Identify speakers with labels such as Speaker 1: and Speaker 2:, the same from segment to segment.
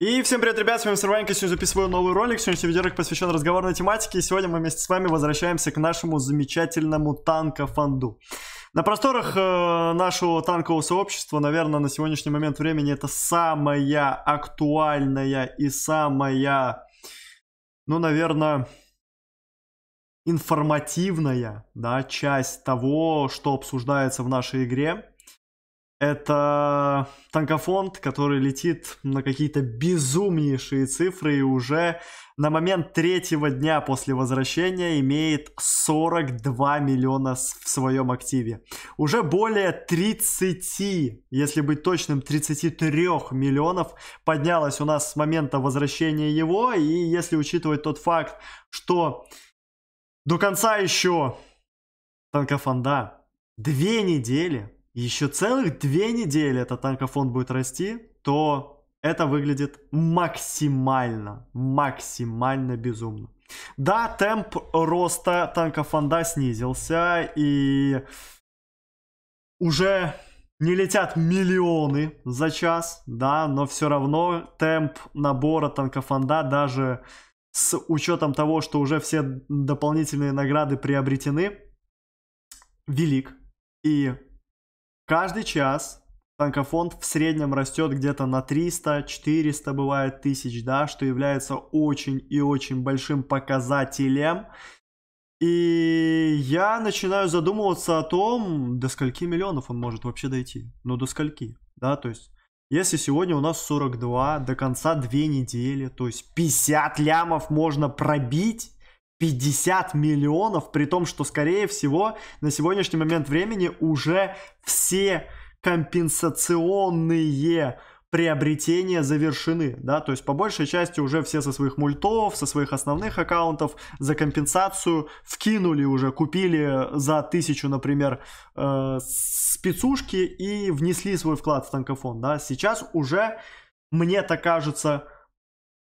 Speaker 1: И всем привет, ребят, с вами Сорванька, сегодня записываю новый ролик, сегодняшний видеоролик посвящен разговорной тематике, и сегодня мы вместе с вами возвращаемся к нашему замечательному танкофанду. На просторах э, нашего танкового сообщества, наверное, на сегодняшний момент времени это самая актуальная и самая, ну, наверное, информативная, да, часть того, что обсуждается в нашей игре. Это танкофонд, который летит на какие-то безумнейшие цифры и уже на момент третьего дня после возвращения имеет 42 миллиона в своем активе. Уже более 30, если быть точным, 33 миллионов поднялось у нас с момента возвращения его. И если учитывать тот факт, что до конца еще танкофонда две недели, еще целых две недели этот танкофон будет расти, то это выглядит максимально, максимально безумно. Да, темп роста танкофонда снизился, и уже не летят миллионы за час, да, но все равно темп набора танкофонда даже с учетом того, что уже все дополнительные награды приобретены, велик. И Каждый час Танкофонд в среднем растет где-то на 300-400 бывает тысяч, да, что является очень и очень большим показателем. И я начинаю задумываться о том, до скольки миллионов он может вообще дойти. Ну, до скольки, да, то есть, если сегодня у нас 42, до конца 2 недели, то есть 50 лямов можно пробить, 50 миллионов, при том, что, скорее всего, на сегодняшний момент времени уже все компенсационные приобретения завершены, да, то есть по большей части уже все со своих мультов, со своих основных аккаунтов за компенсацию вкинули уже, купили за тысячу, например, э, спецушки и внесли свой вклад в танкофон, да, сейчас уже, мне так кажется,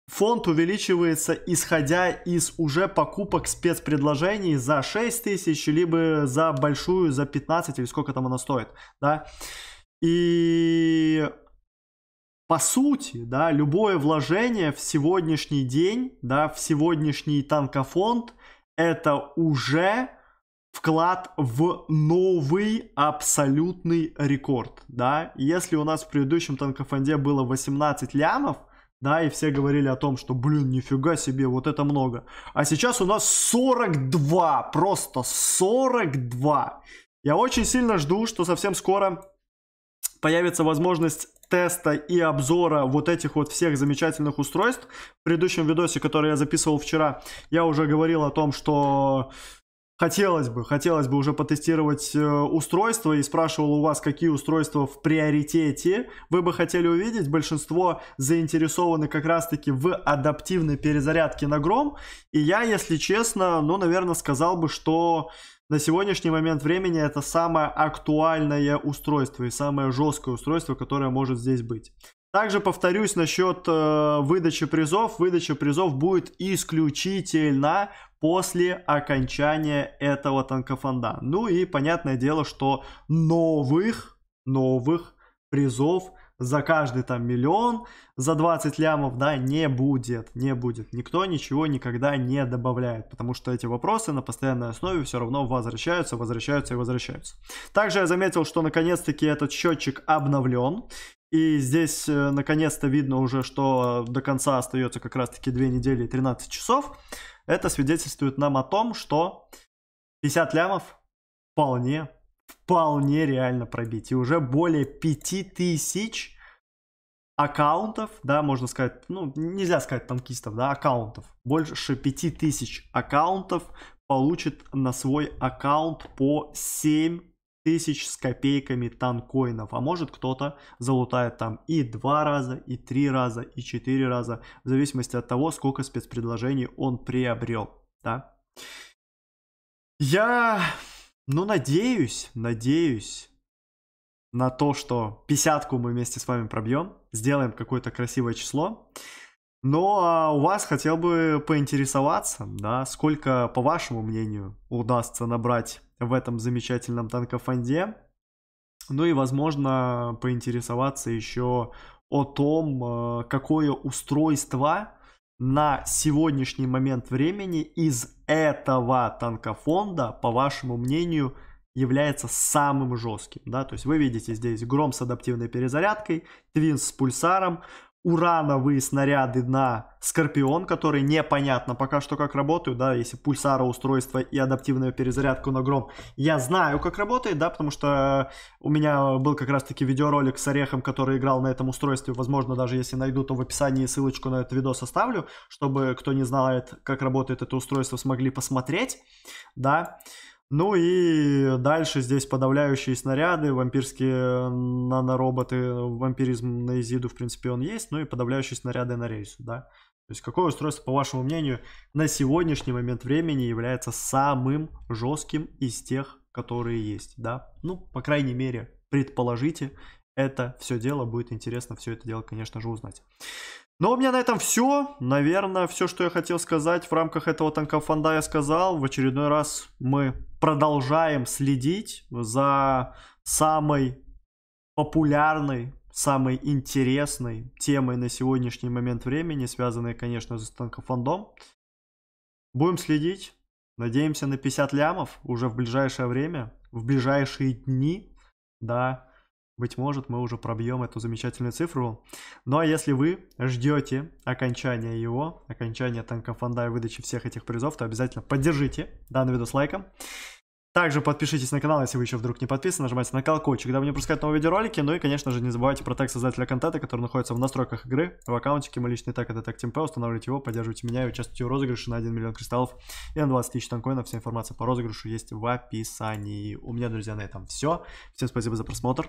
Speaker 1: Фонд увеличивается исходя из уже покупок спецпредложений за 6 тысяч, либо за большую, за 15, или сколько там она стоит, да. И по сути, да, любое вложение в сегодняшний день, да, в сегодняшний танкофонд, это уже вклад в новый абсолютный рекорд, да. Если у нас в предыдущем танкофонде было 18 лямов – да, и все говорили о том, что, блин, нифига себе, вот это много. А сейчас у нас 42, просто 42. Я очень сильно жду, что совсем скоро появится возможность теста и обзора вот этих вот всех замечательных устройств. В предыдущем видосе, который я записывал вчера, я уже говорил о том, что Хотелось бы, хотелось бы уже потестировать э, устройства и спрашивал у вас, какие устройства в приоритете вы бы хотели увидеть. Большинство заинтересованы как раз-таки в адаптивной перезарядке на гром. И я, если честно, ну, наверное, сказал бы, что на сегодняшний момент времени это самое актуальное устройство и самое жесткое устройство, которое может здесь быть. Также повторюсь насчет э, выдачи призов. Выдача призов будет исключительно после окончания этого танкофонда. Ну и понятное дело, что новых, новых призов за каждый там миллион, за 20 лямов, да, не будет, не будет. Никто ничего никогда не добавляет, потому что эти вопросы на постоянной основе все равно возвращаются, возвращаются и возвращаются. Также я заметил, что наконец-таки этот счетчик обновлен. И здесь э, наконец-то видно уже, что до конца остается как раз-таки 2 недели и 13 часов. Это свидетельствует нам о том, что 50 лямов вполне, вполне реально пробить. И уже более 5000 аккаунтов, да, можно сказать, ну, нельзя сказать танкистов, да, аккаунтов. Больше 5000 аккаунтов получит на свой аккаунт по 7 тысяч с копейками танкоинов, а может кто-то залутает там и два раза, и три раза, и четыре раза, в зависимости от того, сколько спецпредложений он приобрел, да. Я, ну, надеюсь, надеюсь на то, что пятьдесятку мы вместе с вами пробьем, сделаем какое-то красивое число. Но а у вас хотел бы поинтересоваться, да, сколько, по вашему мнению, удастся набрать в этом замечательном танкофонде. Ну и, возможно, поинтересоваться еще о том, э, какое устройство на сегодняшний момент времени из этого танкофонда, по вашему мнению, является самым жестким. Да? То есть вы видите здесь Гром с адаптивной перезарядкой, Твинс с пульсаром, урановые снаряды на Скорпион, которые непонятно пока что как работают, да, если пульсара устройство и адаптивную перезарядку на Гром. Я знаю, как работает, да, потому что у меня был как раз-таки видеоролик с Орехом, который играл на этом устройстве. Возможно, даже если найду, то в описании ссылочку на этот видос оставлю, чтобы кто не знает, как работает это устройство, смогли посмотреть, да. Да. Ну и дальше здесь подавляющие снаряды, вампирские э, нанороботы, вампиризм на Изиду, в принципе, он есть, ну и подавляющие снаряды на рейсу, да. То есть какое устройство, по вашему мнению, на сегодняшний момент времени является самым жестким из тех, которые есть, да? Ну, по крайней мере, предположите, это все дело будет интересно, все это дело, конечно же, узнать. Но у меня на этом все. Наверное, все, что я хотел сказать в рамках этого танка фонда я сказал. В очередной раз мы продолжаем следить за самой популярной, самой интересной темой на сегодняшний момент времени, связанной, конечно, с танкофондом. Будем следить. Надеемся на 50 лямов уже в ближайшее время, в ближайшие дни. Да, быть может, мы уже пробьем эту замечательную цифру. Ну а если вы ждете окончания его, окончания танка фонда и выдачи всех этих призов, то обязательно поддержите данный видос лайком. Также подпишитесь на канал, если вы еще вдруг не подписаны, нажимайте на колокольчик, дабы не пропускать новые видеоролики. Ну и, конечно же, не забывайте про тег создателя контента, который находится в настройках игры, в аккаунтике «Мой личный так это так Тимпе», устанавливайте его, поддерживайте меня и участвуйте в розыгрыше на 1 миллион кристаллов и на 20 тысяч танкоинов. Вся информация по розыгрышу есть в описании. У меня, друзья, на этом все. Всем спасибо за просмотр.